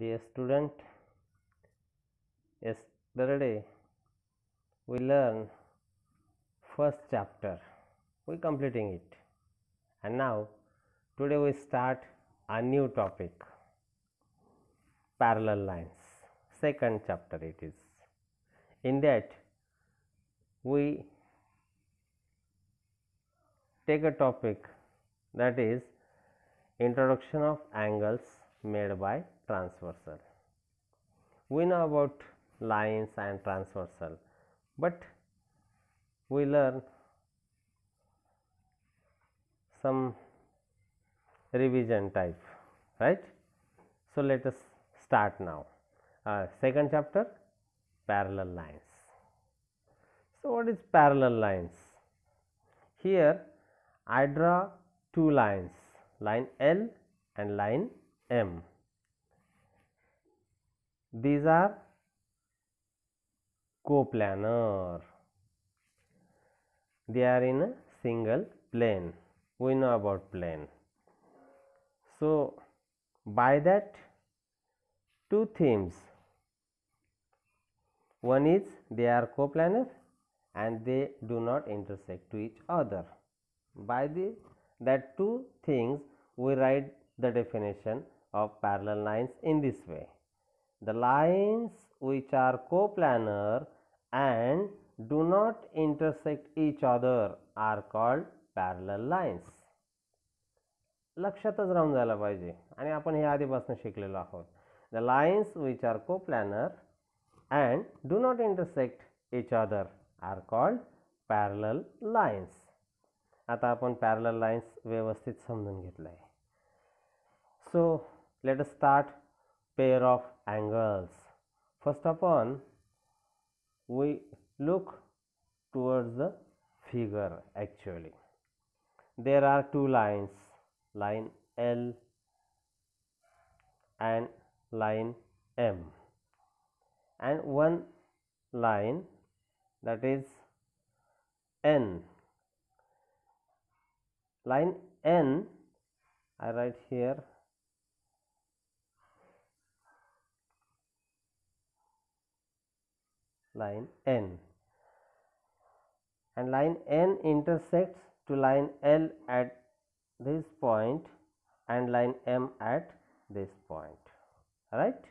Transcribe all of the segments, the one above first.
the student yesterday we learn first chapter we completing it and now today we start a new topic parallel lines second chapter it is in that we take a topic that is introduction of angles made by transversal. We know about lines and transversal, but we learn some revision type right. So, let us start now uh, second chapter parallel lines. So, what is parallel lines? Here I draw two lines line L and line M these are coplanar they are in a single plane we know about plane so by that two themes one is they are coplanar and they do not intersect to each other by the that two things we write the definition of parallel lines in this way The lines which are coplanar and do not intersect each other are called parallel lines. लक्षातच राहून जायला पाहिजे आणि आपण हे आधीपासून शिकलेलो आहोत the lines which are planar and do not intersect each other are called parallel lines आता आपण पॅरल लाइन्स व्यवस्थित समजून घेतलं आहे so let start pair of angles. First of all, we look towards the figure actually. There are two lines, line L and line M and one line that is N. Line N I write here line N and line N intersects to line L at this point and line M at this point right.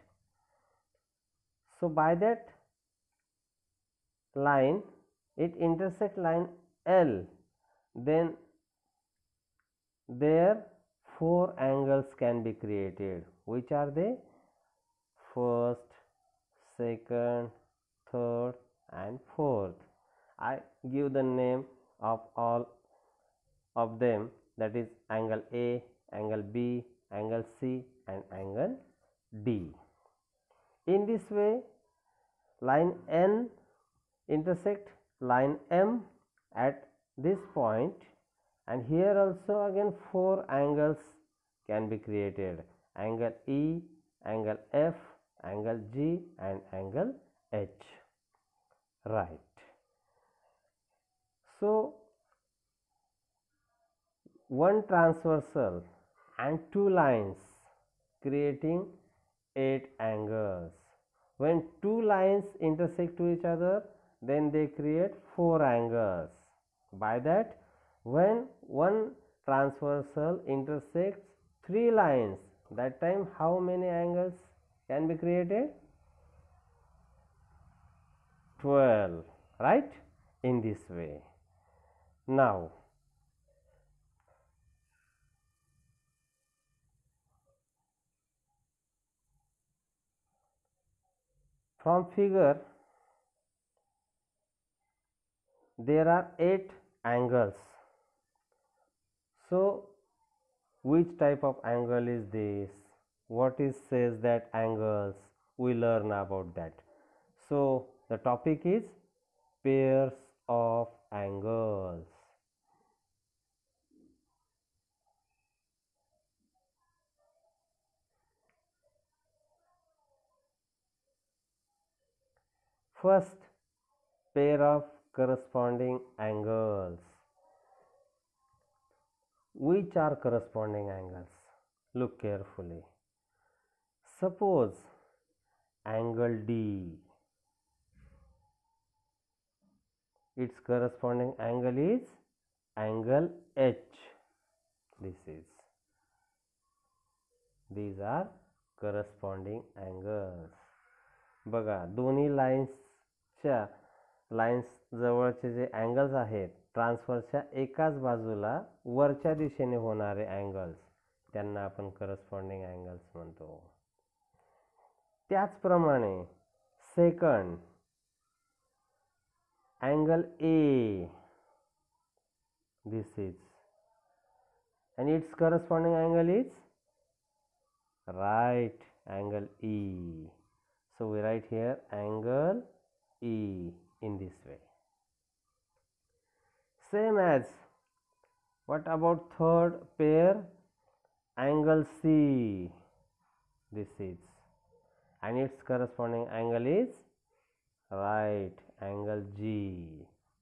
So, by that line it intersect line L then there four angles can be created which are they first second third and fourth. I give the name of all of them that is angle A, angle B, angle C and angle D. In this way line N intersect line M at this point and here also again four angles can be created angle E, angle F, angle G and angle H right so one transversal and two lines creating eight angles when two lines intersect to each other then they create four angles by that when one transversal intersects three lines that time how many angles can be created 12 right in this way. Now, from figure there are 8 angles. So, which type of angle is this? What is says that angles? We learn about that. So, the topic is pairs of angles first pair of corresponding angles which are corresponding angles look carefully suppose angle D its corresponding angle is angle H. This is. These are corresponding angles. बघा दोन्ही लाईन्सच्या lines जवळचे जे angles आहेत ट्रान्सफरच्या एकाच बाजूला वरच्या दिशेने होणारे अँगल्स त्यांना आपण करस्पॉन्डिंग अँगल्स म्हणतो त्याचप्रमाणे second angle A this is and its corresponding angle is right angle E. So, we write here angle E in this way. Same as what about third pair angle C this is and its corresponding angle is right angle G.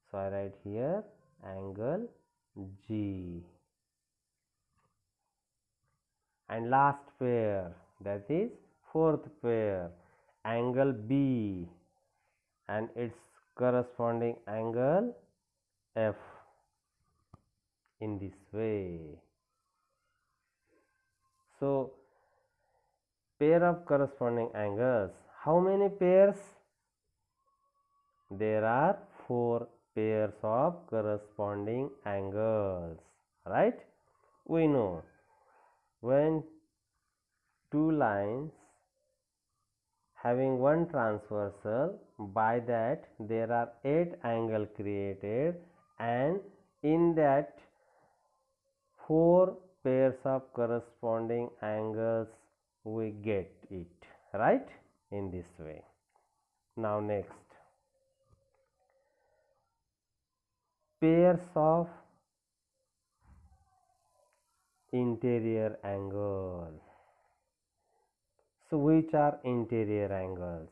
So I write here angle G. And last pair that is fourth pair angle B and its corresponding angle F in this way. So pair of corresponding angles. How many pairs? there are four pairs of corresponding angles right we know when two lines having one transversal by that there are eight angle created and in that four pairs of corresponding angles we get it right in this way now next pairs of interior angles. So, which are interior angles?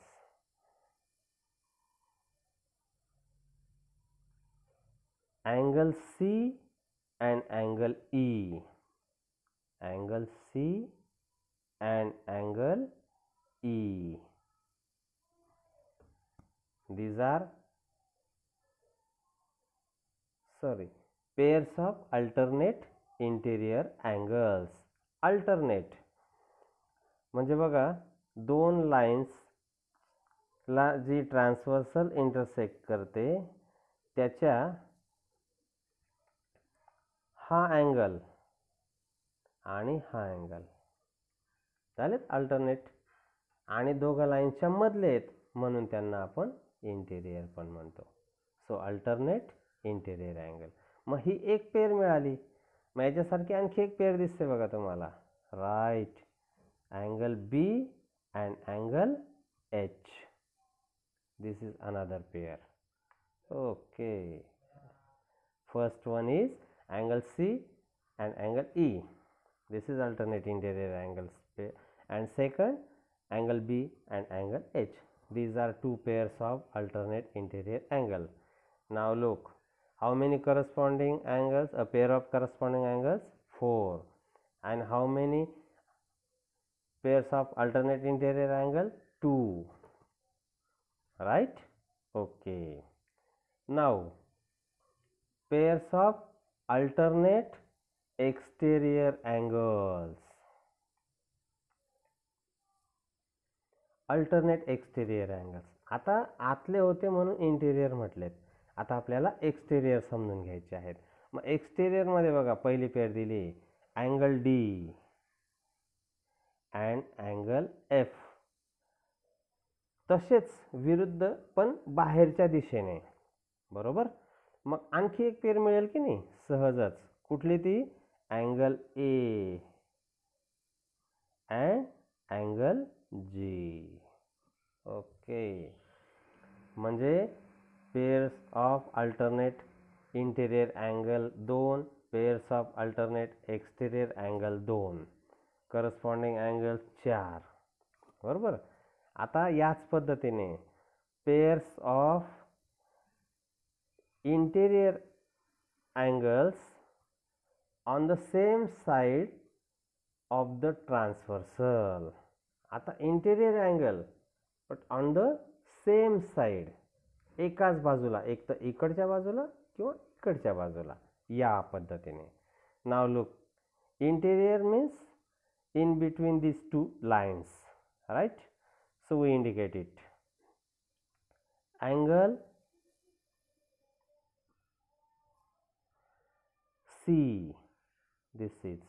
Angle C and angle E. Angle C and angle E. These are sorry pairs of alternate interior angles alternate म्हणजे बघा दोन lines ला जी transversal intersect करते त्याच्या हा angle आणि हा angle चालेल अल्टरनेट आणि दोघं लाईन्सच्या मधले आहेत म्हणून त्यांना आपण इंटेरियर पण म्हणतो सो अल्टरनेट इंटेरियर अँगल मग ही एक पेर मिळाली मग याच्यासारखी आणखी एक पेर दिसते बघा तुम्हाला right angle B and angle H this is another pair okay first one is angle C and angle E this is alternate interior angles and second angle B and angle H these are two pairs of alternate interior angle now look how many corresponding angles a pair of corresponding angles 4 and how many pairs of alternate interior angle 2 right okay now pairs of alternate exterior angles Alternate exterior angles. आता आतले होते म्हणून interior म्हटलेत आता आपल्याला exterior समजून घ्यायचे आहेत मग एक्सटेरियरमध्ये बघा पहिली पेअर दिली angle D and angle F तसेच विरुद्ध पण बाहेरच्या दिशेने बरोबर मग आणखी एक पेअर मिळेल की नाही सहजच कुठली ती angle A and angle G okay म्हणजे pairs of alternate interior angle दोन pairs of alternate exterior angle दोन करस्पॉन्डिंग अँगल चार बरोबर आता याच पद्धतीने pairs of interior angles on the same side of the transversal आता interior angle but on the same side एकाच बाजूला एक तर इकडच्या बाजूला किंवा इकडच्या बाजूला या पद्धतीने नाव look interior means in between this two lines right so we indicate it angle C this is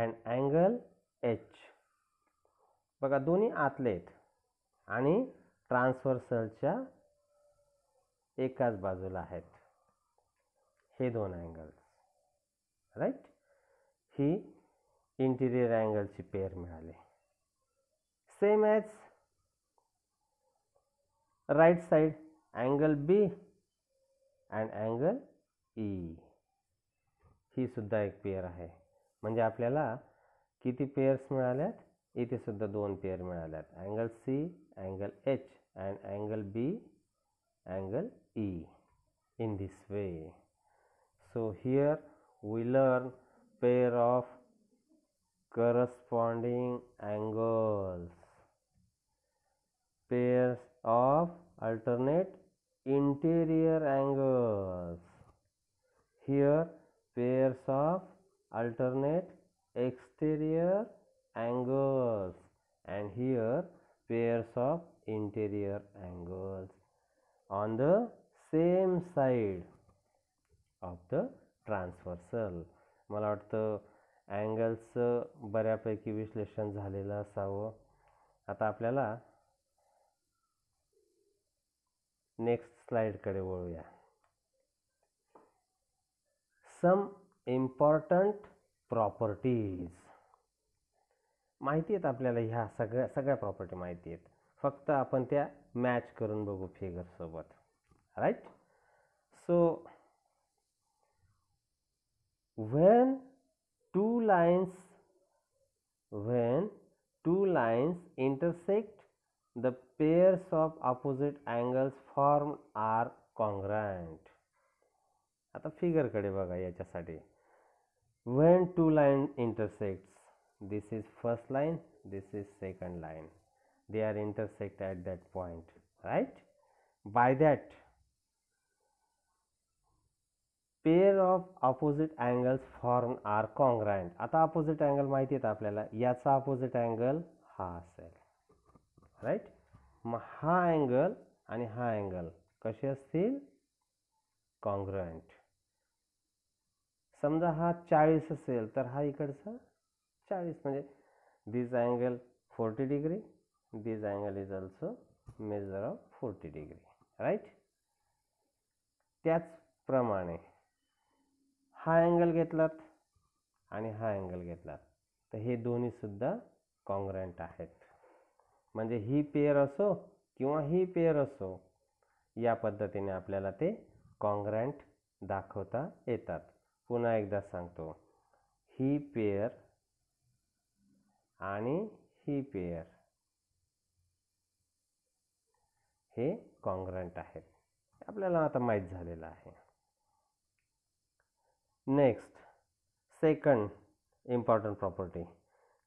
and angle H बघा दोन्ही आतले आहेत आणि ट्रान्सफर्सलच्या एकाच बाजूला आहेत हे दोन अँगल्स राईट ही इंटिरियर अँगलची पेअर मिळाली same as right side angle B and angle E ही सुद्धा एक पेअर आहे म्हणजे आपल्याला किती पेअर्स मिळाल्यात इथे सुद्धा दोन पेअर मिळाल्यात angle C angle H and angle B angle e in this way so here we learn pair of corresponding angles pairs of alternate interior angles here pairs of alternate exterior angles and here pairs of interior angles on the same side of the transversal मला वाटतं अँगल्सचं बऱ्यापैकी विश्लेषण झालेलं असावं आता आपल्याला next स्लाइडकडे वळूया सम important properties माहिती आहेत आपल्याला ह्या सगळ्या सगळ्या प्रॉपर्टी माहिती आहेत फक्त आपण त्या मॅच करून बघू फिगरसोबत right so when two lines when two lines intersect the pairs of opposite angles formed are congruent आता figure कडे बघा याच्यासाठी when two line intersects this is first line this is second line they are intersect at that point right by that pair of opposite angles form are congruent आता opposite angle माहिती आहेत आपल्याला याचा opposite angle हा असेल right मग हा angle आणि हा अँगल कसे असतील कॉन्ग्रंट समजा हा चाळीस असेल तर हा इकडचा चाळीस म्हणजे this angle forty degree this angle is also measure of forty degree right त्याचप्रमाणे हा अँगल घेतलात आणि हा अँगल घेतलात तर हे दोन्हीसुद्धा कॉंग्रँट आहेत म्हणजे ही पेअर असो किंवा ही पेअर असो या पद्धतीने आपल्याला ते कॉंग्रँट दाखवता येतात पुन्हा एकदा सांगतो ही पेअर आणि ही पेअर हे कॉंग्रेंट आहेत आपल्याला आता माहीत झालेलं आहे Next, second important property.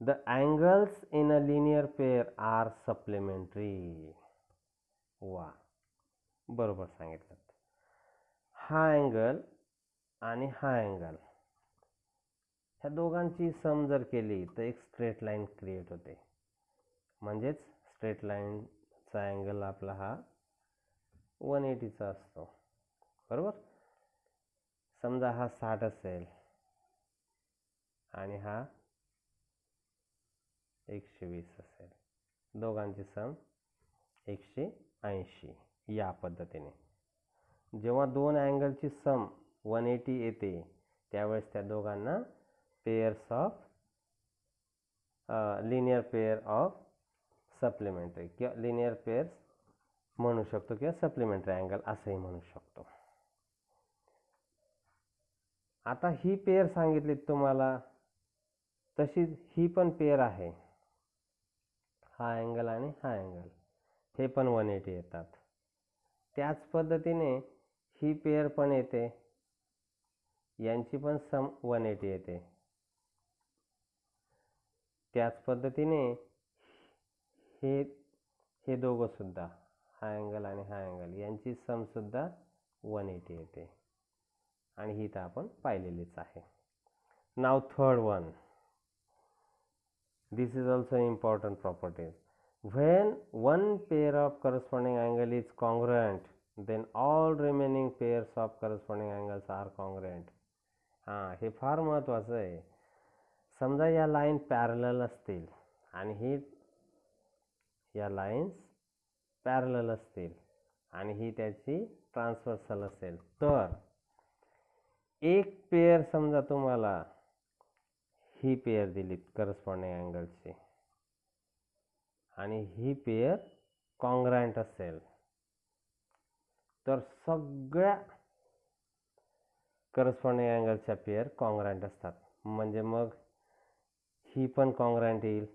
The angles in a linear pair are supplementary. वा बरोबर सांगितलं हा अँगल आणि हा अँगल ह्या दोघांची सम जर केली तर एक स्ट्रेट लाईन क्रिएट होते म्हणजेच स्ट्रेट लाईनचा अँगल आपला हा वन एटीचा असतो बरोबर समजा हा साठ असेल आणि हा एकशे वीस असेल दोघांची सम एकशे ऐंशी या पद्धतीने जेव्हा दोन अँगलची सम वन एटी येते त्यावेळेस त्या दोघांना pairs of linear pair of supplementary किंवा लिनियर पेयर्स म्हणू शकतो किंवा सप्लिमेंटरी अँगल असंही म्हणू शकतो आता ही पेअर सांगितलीत तुम्हाला तशीच ही पण पेअर आहे हा अँगल आणि हा अँगल हे पण वन एटी येतात त्याच पद्धतीने ही पेअर पण येते यांची पण सम वन एटी येते त्याच पद्धतीने हे हे दोघंसुद्धा हा अँगल आणि हा अँगल यांची समसुद्धा वन एटी येते आणि ही तर आपण पाहिलेलीच आहे नाव third one this is also important properties when one pair of corresponding angle is congruent then all remaining pairs of corresponding angles are congruent हां हे फार महत्त्वाचं आहे समजा या लाईन पॅरलल असतील आणि ही या लाईन्स पॅरलल असतील आणि ही त्याची ट्रान्सफर्सल असेल तर एक पेअर समजा तुम्हाला ही पेअर दिलीत करस्पॉन्डिंग अँगलची आणि ही पेअर कॉंग्रँट असेल तर सगळ्या करस्पॉन्डिंग अँगलच्या पेअर कॉंग्रँट असतात म्हणजे मग ही पण कॉंग्रँट येईल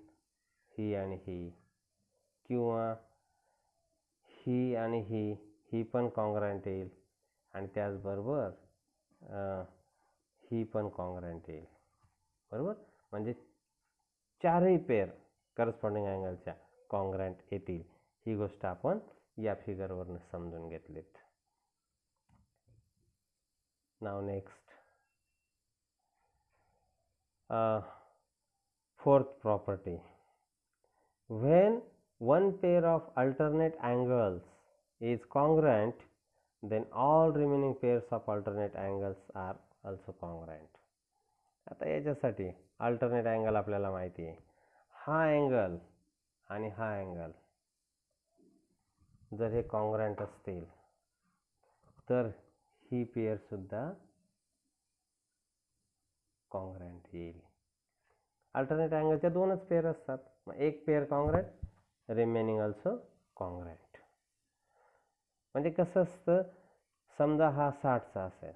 ही आणि ही किंवा ही आणि ही ही पण कॉंग्रँट येईल आणि त्याचबरोबर ही पण कॉन्ग्रँट येईल बरोबर म्हणजे चारही पेर करस्पॉन्डिंग अँगलच्या कॉन्ग्रँट येतील ही गोष्ट आपण या फिगरवरनं समजून घेतलीत नाव next fourth property when one pair of alternate angles is congruent then all remaining pairs of alternate angles are also congruent आता याच्यासाठी अल्टरनेट अँगल आपल्याला माहिती आहे हा अँगल आणि हा अँगल जर हे कॉंग्रँट असतील तर ही पेअरसुद्धा कॉंग्रँट येईल अल्टरनेट अँगलच्या दोनच पेअर असतात मग एक pair congruent remaining also congruent म्हणजे कसं असतं समजा हा साठचा असेल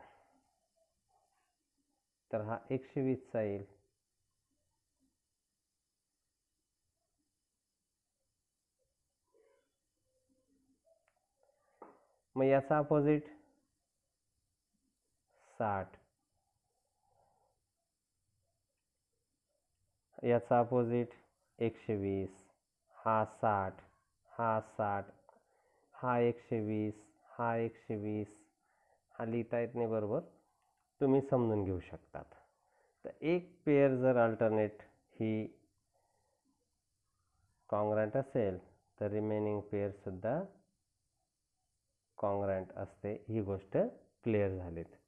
तर हा एकशे वीसचा येईल मग याचा अपोजिट साठ याचा अपोजिट एकशे वीस हा साठ हा साठ हा एकशे वीस हा एकशे वीस हा लिहिता येत नाही बरोबर तुम्ही समजून घेऊ शकतात तर एक पेअर जर अल्टरनेट ही काँग्रँट असेल तर रिमेनिंग पेअरसुद्धा कॉंग्रॅन्ट असते ही गोष्ट क्लिअर झालीत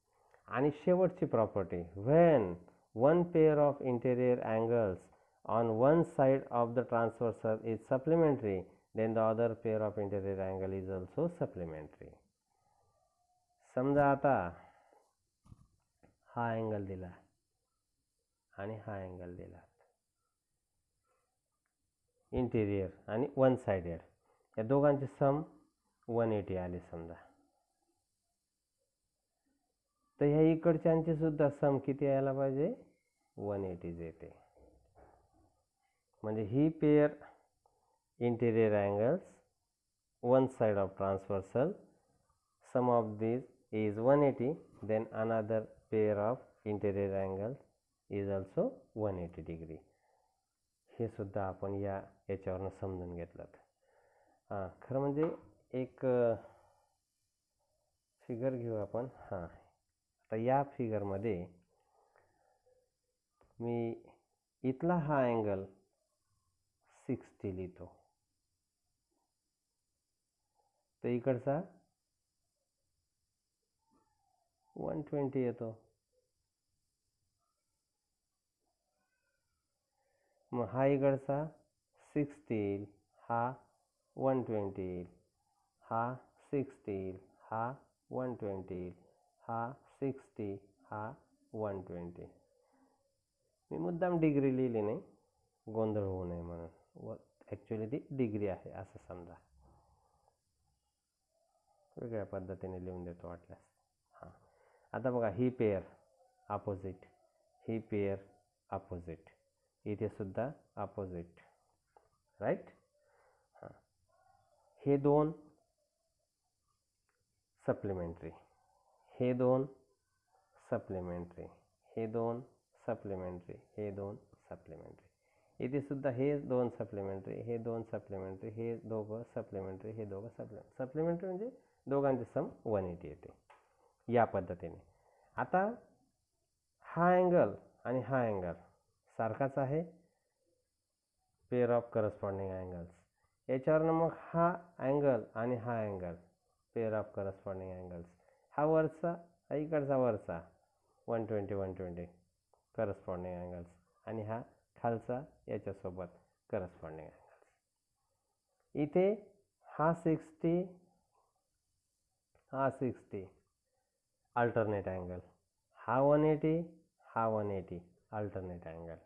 आणि शेवटची property when one pair of interior angles on one side of the transversal is supplementary then the other pair of interior angle is also supplementary समजा आता हा अँगल दिला आणि हा अँगल दिला इंटेरियर आणि वन सायडेड या दोघांचे सम वन एटी आले समजा तर ह्या इकडच्यांचे सुद्धा सम किती यायला पाहिजे वन एटीज येते म्हणजे ही pair interior angles one side of transversal sum of these is 180 then another pair of interior angles is also 180 degree हे सुद्धा आपण या याच्यावरनं समजून घेतलं हां खरं म्हणजे एक फिगर घेऊ आपण हां आता या फिगरमध्ये मी इथला हा अँगल सिक्स्टी लिहितो तो ये सा वन ट्वेंटी है तो हाई कर सा सिक्सटीन हा वन ट्वेंटी हा सिक्सटीन हा वन ट्वेंटी हा सिक्सटी हा वन ट्वेंटी मैं मुद्दम डिग्री लिहिली नहीं गोंधळ हो नये म्हणून व ॲक्च्युली ती डिग्री है समझा वेगळ्या पद्धतीने लिहून देतो वाटल्यास हां आता बघा ही पेअर अपोजिट ही पेअर अपोजिट इथे सुद्धा अपोजिट राईट हां हे दोन सप्लिमेंटरी हे दोन सप्लिमेंटरी हे दोन सप्लिमेंटरी हे दोन सप्लिमेंटरी इथे सुद्धा हे दोन सप्लिमेंटरी हे दोन सप्लिमेंटरी हे दोघं सप्लिमेंटरी हे दोघं सप्लिमेंट सप्लिमेंटरी म्हणजे दोघांचे सम वन एटी येते या पद्धतीने आता हा अँगल आणि हा अँगल सारखाच आहे पेअर ऑफ करस्पॉन्डिंग अँगल्स याच्यावरनं मग हा अँगल आणि हा angle pair of corresponding angles हा वरचा इकडचा वरचा one twenty one twenty corresponding angles आणि हा खालचा याच्यासोबत करस्पॉन्डिंग अँगल्स इथे हा सिक्स्टी हा सिक्स्टी अल्टरनेट अँगल हा वन एटी हा वन एटी अल्टरनेट अँगल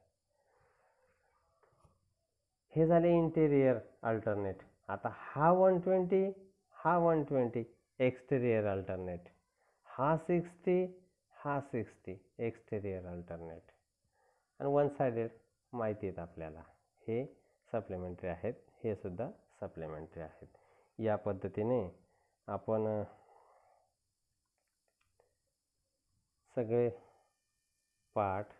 हे झाले इंटेरियर अल्टरनेट आता हा वन ट्वेंटी हा वन ट्वेंटी एक्स्टेरियर अल्टरनेट हा सिक्स्टी हा सिक्स्टी एक्स्टेरियर अल्टरनेट आणि वन सायडेड माहिती आहेत आपल्याला हे सप्लिमेंटरी आहेत हे सुद्धा सप्लिमेंटरी आहेत या पद्धतीने आपण सगळे पाठ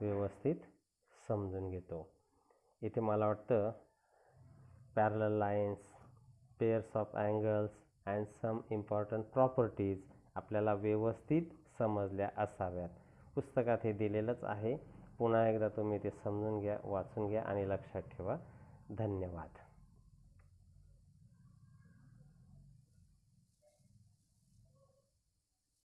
व्यवस्थित समजून घेतो इथे मला वाटतं parallel lines pairs of angles and some important properties आपल्याला व्यवस्थित समजल्या असाव्यात पुस्तकात हे दिलेलंच आहे पुन्हा एकदा तुम्ही ते समजून घ्या वाचून घ्या आणि लक्षात ठेवा धन्यवाद